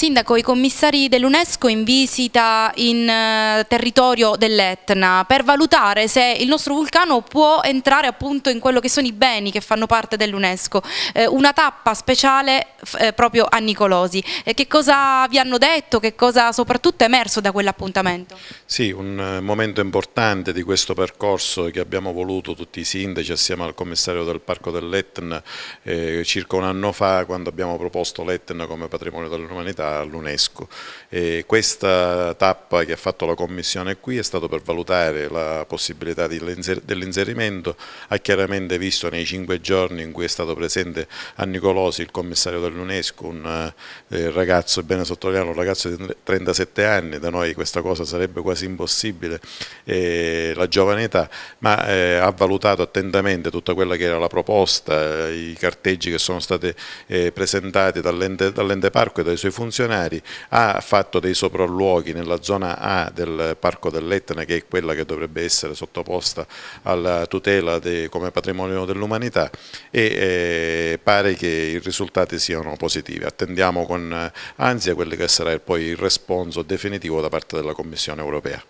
Sindaco, i commissari dell'UNESCO in visita in eh, territorio dell'Etna per valutare se il nostro vulcano può entrare appunto in quello che sono i beni che fanno parte dell'UNESCO, eh, una tappa speciale eh, proprio a Nicolosi. che cosa vi hanno detto, che cosa soprattutto è emerso da quell'appuntamento? Sì, un momento importante di questo percorso che abbiamo voluto tutti i sindaci assieme al commissario del Parco dell'Etna circa un anno fa quando abbiamo proposto l'Etna come patrimonio dell'umanità all'UNESCO. Questa tappa che ha fatto la Commissione qui è stata per valutare la possibilità dell'inserimento, ha chiaramente visto nei cinque giorni in cui è stato presente a Nicolosi, il commissario dell'UNESCO, un eh, ragazzo, bene sottolineato, un ragazzo di 37 anni, da noi questa cosa sarebbe quasi impossibile, la giovane età, ma eh, ha valutato attentamente tutta quella che era la proposta, eh, i carteggi che sono stati presentati dall'ente parco e dai suoi funzionari, funzionari ha fatto dei sopralluoghi nella zona A del Parco dell'Etna che è quella che dovrebbe essere sottoposta alla tutela de, come patrimonio dell'umanità e eh, pare che i risultati siano positivi. Attendiamo con eh, ansia quello che sarà poi il responso definitivo da parte della Commissione europea.